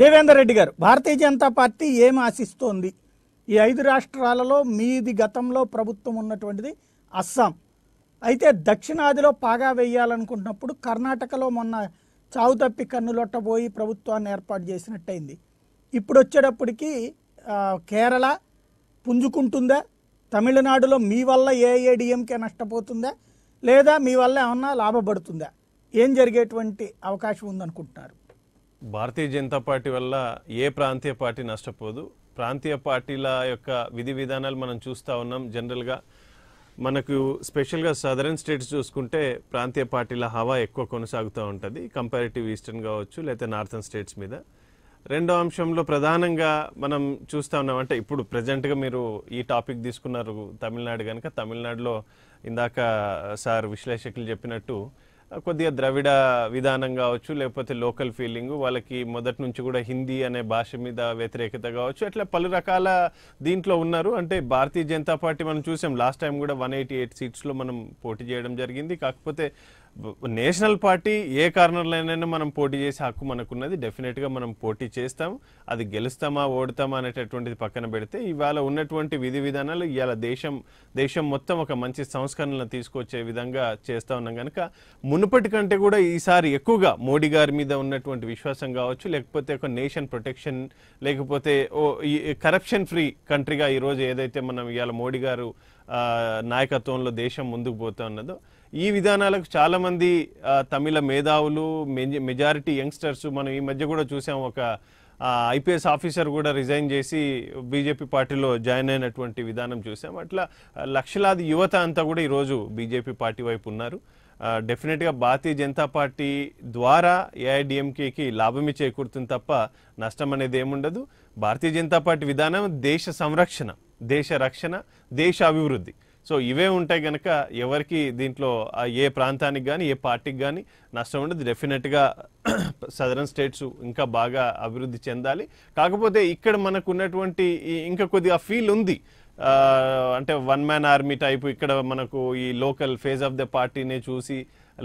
దేవేందర్ రెడ్డి గారు భారతీయ జనతా పార్టీ ఏం ఆశిస్తోంది ఈ ఐదు రాష్ట్రాలలో మీది గతంలో ప్రభుత్వం ఉన్నటువంటిది అస్సాం అయితే దక్షిణాదిలో పాగా వేయాలనుకుంటున్నప్పుడు కర్ణాటకలో మొన్న చావు తప్పి కన్నులొట్టబోయి ప్రభుత్వాన్ని ఏర్పాటు చేసినట్టయింది ఇప్పుడు వచ్చేటప్పటికి కేరళ పుంజుకుంటుందా తమిళనాడులో మీ వల్ల ఏఏడిఎంకే నష్టపోతుందా లేదా మీ వల్ల ఏమన్నా లాభపడుతుందా ఏం జరిగేటువంటి అవకాశం ఉందనుకుంటున్నారు భారతీయ జనతా పార్టీ వల్ల ఏ ప్రాంతీయ పార్టీ నష్టపోదు ప్రాంతీయ పార్టీల యొక్క విధి విధానాలు మనం చూస్తూ ఉన్నాం జనరల్గా మనకు స్పెషల్గా సదరన్ స్టేట్స్ చూసుకుంటే ప్రాంతీయ పార్టీల హవా ఎక్కువ కొనసాగుతూ ఉంటుంది కంపారిటివ్ ఈస్టర్న్ కావచ్చు లేకపోతే నార్థన్ స్టేట్స్ మీద రెండో అంశంలో ప్రధానంగా మనం చూస్తూ ఉన్నామంటే ఇప్పుడు ప్రజెంట్గా మీరు ఈ టాపిక్ తీసుకున్నారు తమిళనాడు కనుక తమిళనాడులో ఇందాక సార్ విశ్లేషకులు చెప్పినట్టు కొద్దిగా ద్రవిడ విధానం కావచ్చు లేకపోతే లోకల్ ఫీలింగ్ వాళ్ళకి మొదటి నుంచి కూడా హిందీ అనే భాష మీద వ్యతిరేకత కావచ్చు అట్లా పలు రకాల దీంట్లో ఉన్నారు అంటే భారతీయ జనతా పార్టీ మనం చూసాం లాస్ట్ టైం కూడా వన్ ఎయిటీ ఎయిట్ సీట్స్లో మనం పోటీ చేయడం జరిగింది కాకపోతే నేషనల్ పార్టీ ఏ కారణాలైనా మనం పోటీ చేసే హక్కు మనకున్నది డెఫినెట్గా మనం పోటీ చేస్తాం అది గెలుస్తామా ఓడతామా అనేటటువంటిది పక్కన పెడితే ఇవాళ ఉన్నటువంటి విధి విధానాలు ఇవాళ దేశం దేశం మొత్తం ఒక మంచి సంస్కరణలను తీసుకొచ్చే విధంగా చేస్తా ఉన్నాం కనుక మునుపటి కంటే కూడా ఈసారి ఎక్కువగా మోడీ గారి మీద ఉన్నటువంటి విశ్వాసం కావచ్చు లేకపోతే ఒక నేషన్ ప్రొటెక్షన్ లేకపోతే ఓ కరప్షన్ ఫ్రీ కంట్రీగా ఈరోజు ఏదైతే మనం ఇవాళ మోడీ గారు నాయకత్వంలో దేశం ముందుకు పోతా ఉన్నదో ఈ విధానాలకు చాలామంది తమిళ మేధావులు మెజారిటీ యంగ్స్టర్స్ మనం ఈ మధ్య కూడా చూసాం ఒక ఐపీఎస్ ఆఫీసర్ కూడా రిజైన్ చేసి బీజేపీ పార్టీలో జాయిన్ అయినటువంటి విధానం చూసాం అట్లా లక్షలాది యువత అంతా కూడా ఈరోజు బీజేపీ పార్టీ వైపు ఉన్నారు డెఫినెట్గా భారతీయ జనతా పార్టీ ద్వారా ఏఐడిఎంకేకి లాభమే చేకూరుతుంది తప్ప నష్టం అనేది ఏముండదు భారతీయ జనతా పార్టీ విధానం దేశ సంరక్షణ దేశ రక్షణ దేశ అభివృద్ధి సో ఇవే ఉంటాయి కనుక ఎవరికి దీంట్లో ఏ ప్రాంతానికి కానీ ఏ పార్టీకి కానీ నష్టం ఉండదు డెఫినెట్గా సదరన్ స్టేట్స్ ఇంకా బాగా అభివృద్ధి చెందాలి కాకపోతే ఇక్కడ మనకు ఉన్నటువంటి ఇంకా కొద్దిగా ఫీల్ ఉంది అంటే వన్ మ్యాన్ ఆర్మీ టైప్ ఇక్కడ మనకు ఈ లోకల్ ఫేజ్ ఆఫ్ ద పార్టీనే చూసి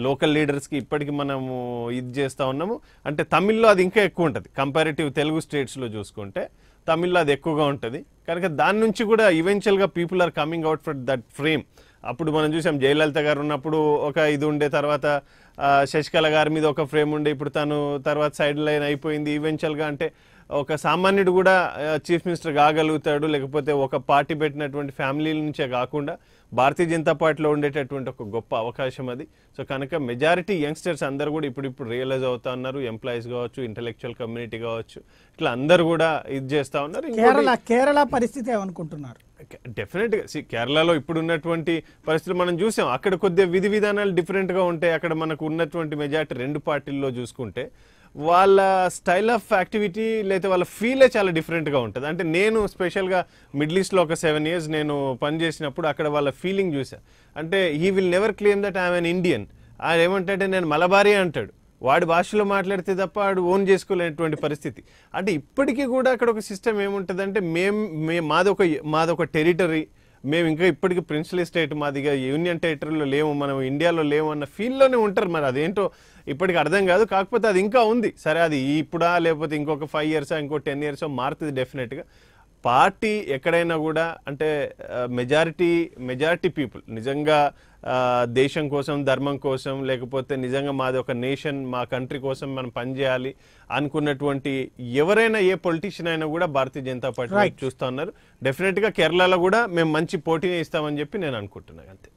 లోకల్ లీడర్స్కి ఇప్పటికి మనము ఇది చేస్తూ ఉన్నాము అంటే తమిళ్లో అది ఇంకా ఎక్కువ ఉంటుంది కంపారిటివ్ తెలుగు స్టేట్స్లో చూసుకుంటే తమిళ్లో అది ఎక్కువగా ఉంటుంది కనుక దాని నుంచి కూడా ఈవెన్చువల్గా people are coming out for that frame అప్పుడు మనం చూసాం జయలలిత గారు ఉన్నప్పుడు ఒక ఇది ఉండే తర్వాత శశికళ గారి మీద ఒక ఫ్రేమ్ ఉండే ఇప్పుడు తను తర్వాత సైడ్ లైన్ అయిపోయింది ఈవెన్చువల్గా అంటే ఒక సామాన్యుడు కూడా చీఫ్ మినిస్టర్ కాగలుగుతాడు లేకపోతే ఒక పార్టీ పెట్టినటువంటి ఫ్యామిలీల నుంచే కాకుండా భారతీయ జనతా పార్టీలో ఉండేటటువంటి ఒక గొప్ప అవకాశం అది సో కనుక మెజారిటీ యంగ్స్టర్స్ అందరూ కూడా ఇప్పుడు ఇప్పుడు రియలైజ్ అవుతా ఉన్నారు ఎంప్లాయీస్ కావచ్చు ఇంటలెక్చువల్ కమ్యూనిటీ కావచ్చు ఇట్లా అందరు కూడా ఇది చేస్తా ఉన్నారు కేరళ కేరళ పరిస్థితి ఏమనుకుంటున్నారు డెఫినెట్గా కేరళలో ఇప్పుడు ఉన్నటువంటి పరిస్థితులు మనం చూసాం అక్కడ కొద్దిగా విధి విధానాలు డిఫరెంట్గా ఉంటాయి అక్కడ మనకు ఉన్నటువంటి మెజారిటీ రెండు పార్టీల్లో చూసుకుంటే వాళ్ళ స్టైల్ ఆఫ్ యాక్టివిటీ లేకపోతే వాళ్ళ ఫీలే చాలా డిఫరెంట్గా ఉంటుంది అంటే నేను స్పెషల్గా మిడిల్ ఈస్ట్లో ఒక సెవెన్ ఇయర్స్ నేను పనిచేసినప్పుడు అక్కడ వాళ్ళ ఫీలింగ్ చూసా అంటే he will never claim that I'm an Indian ఆయన ఏమంటాడంటే నేను మలబారీ అంటాడు వాడి భాషలో మాట్లాడితే తప్ప వాడు ఓన్ చేసుకోలేనటువంటి పరిస్థితి అంటే ఇప్పటికీ కూడా అక్కడ ఒక సిస్టమ్ ఏముంటుందంటే మేం మాదొక మాదొక టెరిటరీ మేము ఇంకా ఇప్పటికి ప్రిన్సిపల్ స్టేట్ మాదిగా యూనియన్ టెరిటరీలో లేము మనం ఇండియాలో లేము అన్న ఫీల్లోనే ఉంటారు మరి అదేంటో ఇప్పటికి అర్థం కాదు కాకపోతే అది ఇంకా ఉంది సరే అది ఇప్పుడా లేకపోతే ఇంకొక ఫైవ్ ఇయర్సా ఇంకో టెన్ ఇయర్సో మారుతుంది డెఫినెట్గా పార్టీ ఎక్కడైనా కూడా అంటే మెజారిటీ మెజారిటీ పీపుల్ నిజంగా దేశం కోసం ధర్మం కోసం లేకపోతే నిజంగా మాది ఒక నేషన్ మా కంట్రీ కోసం మనం పనిచేయాలి అనుకున్నటువంటి ఎవరైనా ఏ పొలిటీషియన్ అయినా కూడా భారతీయ జనతా పార్టీ చూస్తూ ఉన్నారు డెఫినెట్గా కేరళలో కూడా మేము మంచి పోటీని ఇస్తామని చెప్పి నేను అనుకుంటున్నాను అంతే